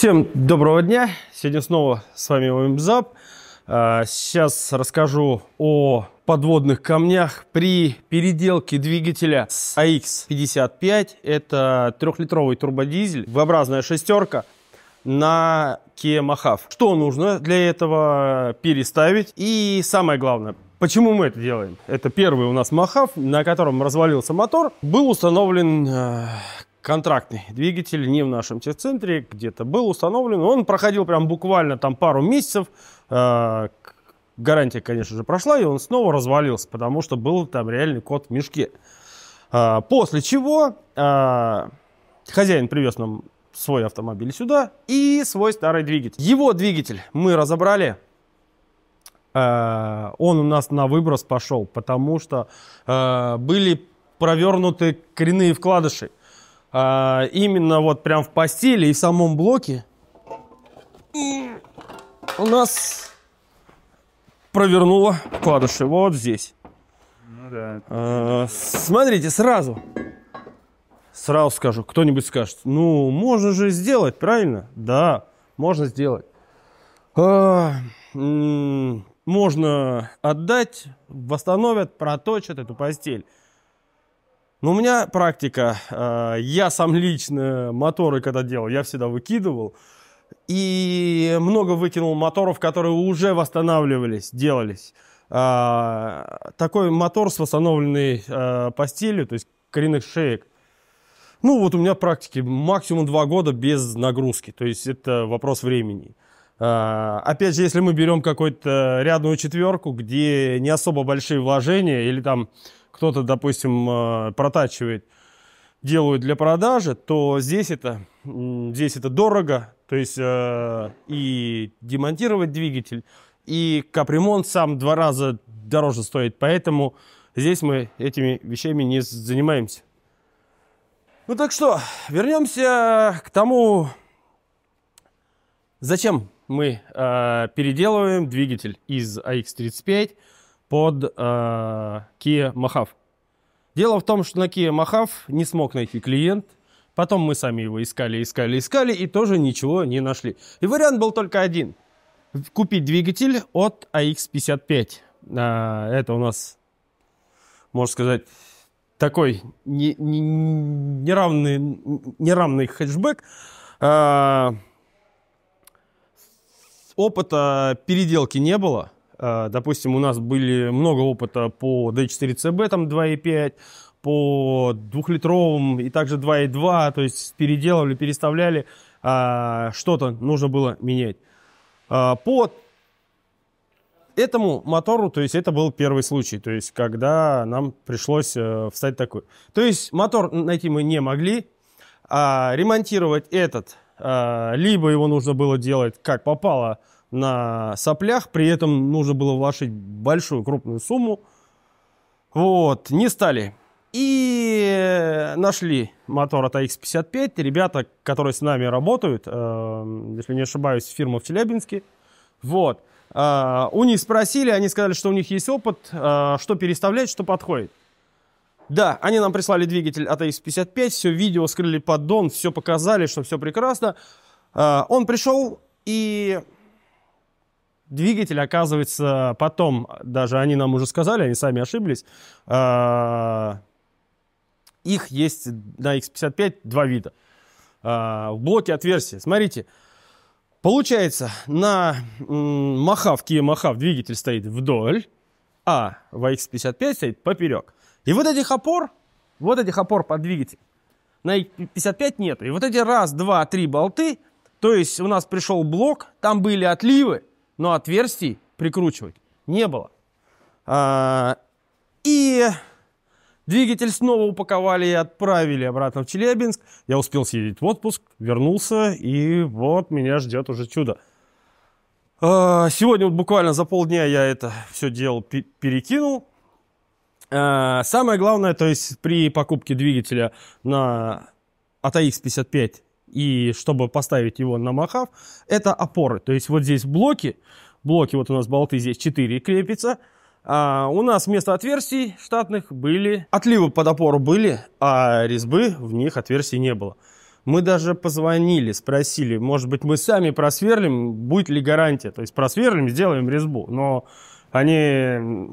Всем доброго дня! Сегодня снова с вами Вимзап. А, сейчас расскажу о подводных камнях при переделке двигателя с AX55. Это трехлитровый турбодизель, V-образная шестерка на Kia Mahav. Что нужно для этого переставить? И самое главное, Почему мы это делаем? Это первый у нас Махав, на котором развалился мотор. Был установлен а, контрактный двигатель не в нашем техцентре, где-то был установлен. Он проходил прям буквально там пару месяцев. Э, гарантия, конечно же, прошла, и он снова развалился, потому что был там реальный кот в мешке. Э, после чего э, хозяин привез нам свой автомобиль сюда и свой старый двигатель. Его двигатель мы разобрали, он у нас на выброс пошел, потому что были провернуты коренные вкладыши а, именно вот прям в постели и в самом блоке у нас провернула вкладыши вот здесь. Ну да. А, смотрите, сразу. Сразу скажу, кто-нибудь скажет, ну, можно же сделать, правильно? Да, можно сделать. А, можно отдать, восстановят, проточат эту постель. Но ну, у меня практика, э, я сам лично моторы когда делал, я всегда выкидывал. И много выкинул моторов, которые уже восстанавливались, делались. А, такой мотор с восстановленной э, постелью, то есть коренных шеек. Ну вот у меня практики максимум два года без нагрузки, то есть это вопрос времени. А, опять же, если мы берем какую-то рядную четверку, где не особо большие вложения или там кто-то, допустим, э, протачивает, делают для продажи, то здесь это, здесь это дорого, то есть э, и демонтировать двигатель, и капремонт сам два раза дороже стоит, поэтому здесь мы этими вещами не занимаемся. Ну так что, вернемся к тому, зачем мы э, переделываем двигатель из AX35 под э, Kia Mahav. Дело в том, что на Kia Mahav не смог найти клиент. Потом мы сами его искали, искали, искали и тоже ничего не нашли. И вариант был только один. Купить двигатель от AX55. А э, это у нас, можно сказать, такой неравный, неравный хэтчбэк. Э, опыта переделки не было – Э, допустим, у нас были много опыта по D4CB, там 2.5, по двухлитровым и также 2.2, то есть переделывали, переставляли, а, что-то нужно было менять. А, по этому мотору, то есть это был первый случай, то есть когда нам пришлось э, встать такой. То есть мотор найти мы не могли, а ремонтировать этот, а, либо его нужно было делать как попало, на соплях, при этом нужно было вложить большую крупную сумму. Вот, не стали. И нашли мотор от AX55. Ребята, которые с нами работают, э, если не ошибаюсь, фирма в Челябинске. Вот. Э, у них спросили, они сказали, что у них есть опыт, э, что переставлять, что подходит. Да, они нам прислали двигатель от AX55, все видео, скрыли поддон, все показали, что все прекрасно. Э, он пришел и двигатель, оказывается, потом, даже они нам уже сказали, они сами ошиблись, а, их есть на X55 два вида. А, в блоке отверстия. Смотрите, получается, на Махав, Kia Махав двигатель стоит вдоль, а в X55 стоит поперек. И вот этих опор, вот этих опор под двигатель на X55 нету. И вот эти раз, два, три болты, то есть у нас пришел блок, там были отливы, но отверстий прикручивать не было. А, и двигатель снова упаковали и отправили обратно в Челябинск. Я успел съездить в отпуск, вернулся, и вот меня ждет уже чудо. А, сегодня вот буквально за полдня я это все делал, перекинул. А, самое главное, то есть при покупке двигателя на ATX 55 и чтобы поставить его на махав, это опоры. То есть вот здесь блоки, блоки, вот у нас болты здесь 4 крепятся, а у нас вместо отверстий штатных были, отливы под опору были, а резьбы в них отверстий не было. Мы даже позвонили, спросили, может быть, мы сами просверлим, будет ли гарантия. То есть просверлим, сделаем резьбу. Но они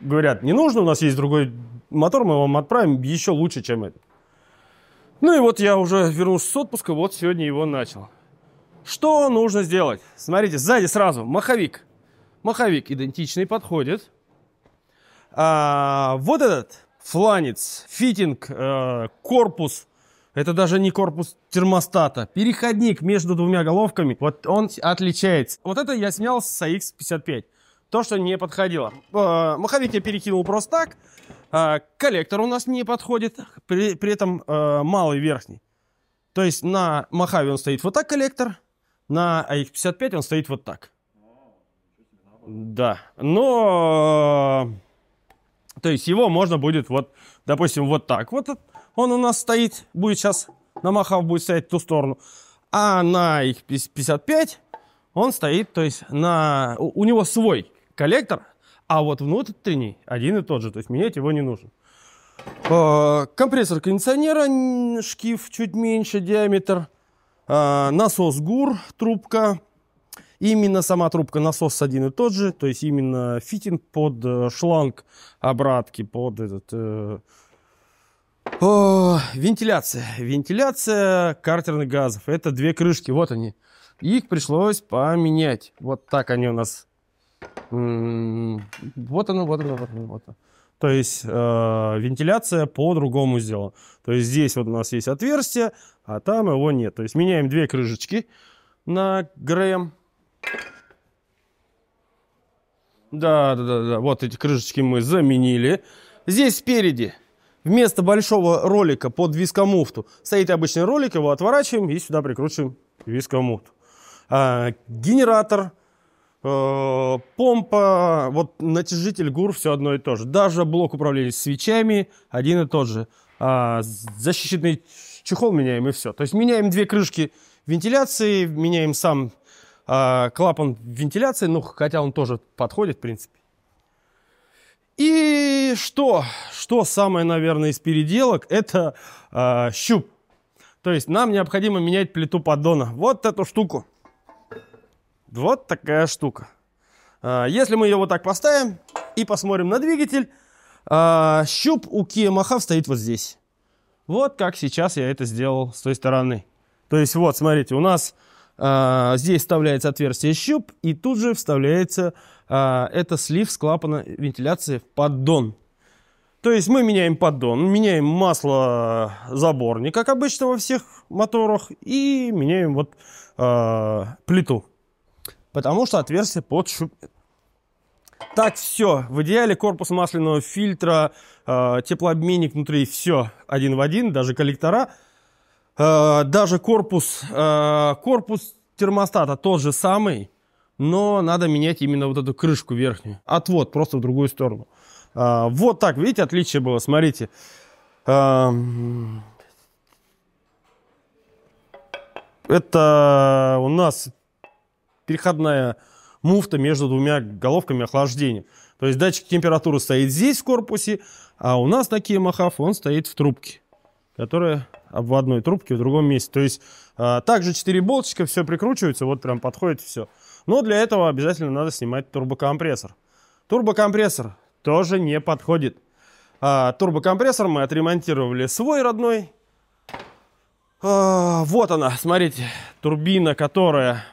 говорят, не нужно, у нас есть другой мотор, мы вам отправим еще лучше, чем этот. Ну и вот я уже вернулся с отпуска, вот сегодня его начал. Что нужно сделать? Смотрите, сзади сразу маховик. Маховик идентичный подходит. А, вот этот фланец, фитинг, э, корпус. Это даже не корпус термостата. Переходник между двумя головками. Вот он отличается. Вот это я снял с AX55. То, что не подходило. Э, Маховик я перекинул просто так. Э, коллектор у нас не подходит, при, при этом э, малый верхний. То есть на Махаве он стоит вот так коллектор, на AX55 а он стоит вот так. Да, но... Э, то есть его можно будет вот, допустим, вот так. Вот он у нас стоит, будет сейчас, на Махав будет стоять в ту сторону. А на их 55 он стоит, то есть на... у, у него свой коллектор, а вот внутренний один и тот же, то есть менять его не нужно. А, компрессор кондиционера, шкив чуть меньше, диаметр. А, насос ГУР, трубка. Именно сама трубка, насос один и тот же, то есть именно фитинг под э, шланг обратки, под этот... Э, вентиляция. Вентиляция картерных газов. Это две крышки, вот они. Их пришлось поменять. Вот так они у нас вот оно, вот оно, вот оно, вот оно. То есть э, вентиляция по-другому сделана. То есть здесь вот у нас есть отверстие, а там его нет. То есть меняем две крышечки на ГРМ. Да, да, да, да. Вот эти крышечки мы заменили. Здесь спереди вместо большого ролика под вискомуфту стоит обычный ролик, его отворачиваем и сюда прикручиваем вискомуфту. А, генератор Э, помпа, вот натяжитель ГУР все одно и то же. Даже блок управления свечами один и тот же. А, защитный чехол меняем и все. То есть меняем две крышки вентиляции, меняем сам а, клапан вентиляции, ну хотя он тоже подходит в принципе. И что? Что самое, наверное, из переделок, это а, щуп. То есть нам необходимо менять плиту поддона. Вот эту штуку. Вот такая штука. А, если мы ее вот так поставим и посмотрим на двигатель, а, щуп у Kia Mahav стоит вот здесь. Вот как сейчас я это сделал с той стороны. То есть вот, смотрите, у нас а, здесь вставляется отверстие щуп, и тут же вставляется это слив с клапана вентиляции в поддон. То есть мы меняем поддон, меняем масло заборник, как обычно во всех моторах, и меняем вот плиту потому что отверстие под шуб... Так, все. В идеале корпус масляного фильтра, э, теплообменник внутри, все один в один, даже коллектора. Э, даже корпус, э, корпус термостата тот же самый, но надо менять именно вот эту крышку верхнюю. Отвод просто в другую сторону. Э, вот так, видите, отличие было, смотрите. Э, это у нас переходная муфта между двумя головками охлаждения. То есть датчик температуры стоит здесь в корпусе, а у нас на Kia он стоит в трубке, которая в одной трубке в другом месте. То есть а, также 4 болточка, все прикручивается, вот прям подходит все. Но для этого обязательно надо снимать турбокомпрессор. Турбокомпрессор тоже не подходит. А, турбокомпрессор мы отремонтировали свой родной. А, вот она, смотрите, турбина, которая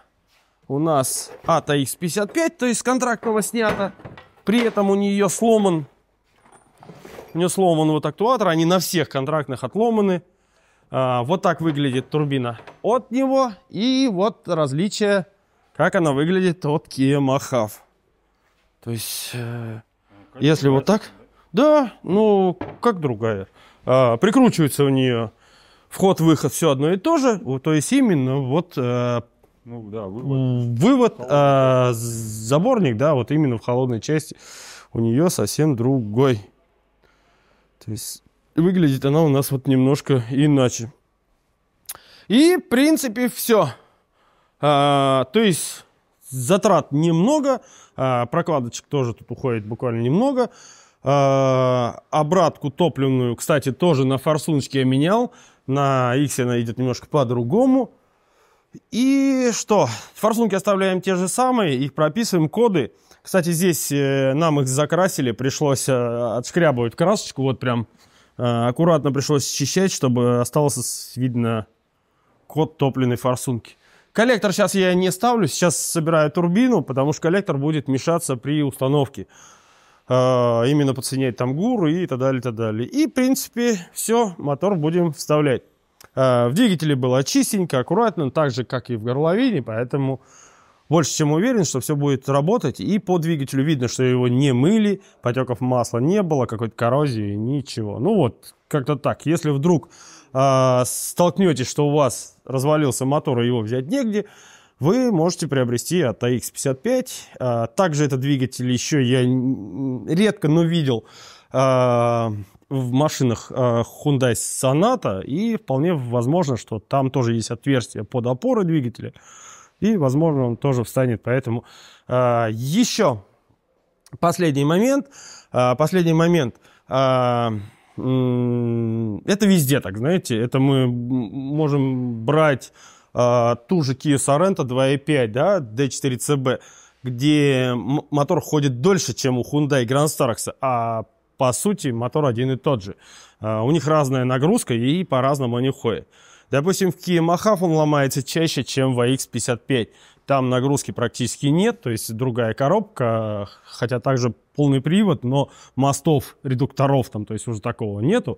у нас АТА X55, то есть контрактного снято. При этом у нее сломан, у нее сломан вот актуатор, они на всех контрактных отломаны. А, вот так выглядит турбина от него. И вот различие, как она выглядит от Kia Mahav. То есть, э, ну, если вот так... Да, ну, как другая. А, прикручивается у нее вход-выход все одно и то же. То есть, именно вот э, ну да, вывод. Вывод, а, заборник, да, вот именно в холодной части у нее совсем другой. То есть выглядит она у нас вот немножко иначе. И, в принципе, все. А, то есть затрат немного, а, прокладочек тоже тут уходит буквально немного. А, обратку топливную, кстати, тоже на форсуночке я менял. На X она идет немножко по-другому. И что? Форсунки оставляем те же самые, их прописываем, коды. Кстати, здесь э, нам их закрасили, пришлось э, отшкрябывать красочку, вот прям э, аккуратно пришлось счищать, чтобы остался видно код топливной форсунки. Коллектор сейчас я не ставлю, сейчас собираю турбину, потому что коллектор будет мешаться при установке. Именно подсоединять там гуру и так далее, и так далее. И, в принципе, все, мотор будем вставлять. Э, в двигателе было чистенько, аккуратно, так же, как и в горловине, поэтому больше чем уверен, что все будет работать. И по двигателю видно, что его не мыли, потеков масла не было, какой-то коррозии, ничего. Ну вот, как-то так. Если вдруг э, столкнетесь, что у вас развалился мотор и его взять негде, вы можете приобрести от AX55. Э, также этот двигатель еще я редко, но видел э, в машинах а, Hyundai Sonata, и вполне возможно, что там тоже есть отверстие под опоры двигателя, и, возможно, он тоже встанет. Поэтому а, еще последний момент. А, последний момент. Это везде так, знаете. Это мы можем брать ту же Kia Sorento 2.5, да, D4CB, где мотор ходит дольше, чем у Hyundai Grand Starex, а по сути, мотор один и тот же. А, у них разная нагрузка и по-разному они ходят. Допустим, в Kia Mahav он ломается чаще, чем в AX55. Там нагрузки практически нет, то есть другая коробка, хотя также полный привод, но мостов, редукторов там, то есть уже такого нету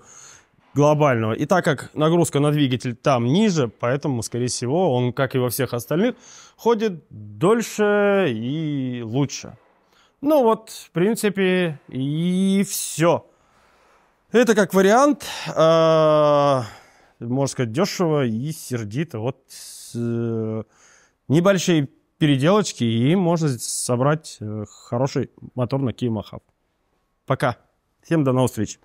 глобального. И так как нагрузка на двигатель там ниже, поэтому, скорее всего, он, как и во всех остальных, ходит дольше и лучше. Ну вот, в принципе, и все. Это как вариант, а, можно сказать, дешево и сердито. Вот э, небольшие переделочки, и можно собрать э, хороший мотор на Kia Mahav. Пока. Всем до новых встреч.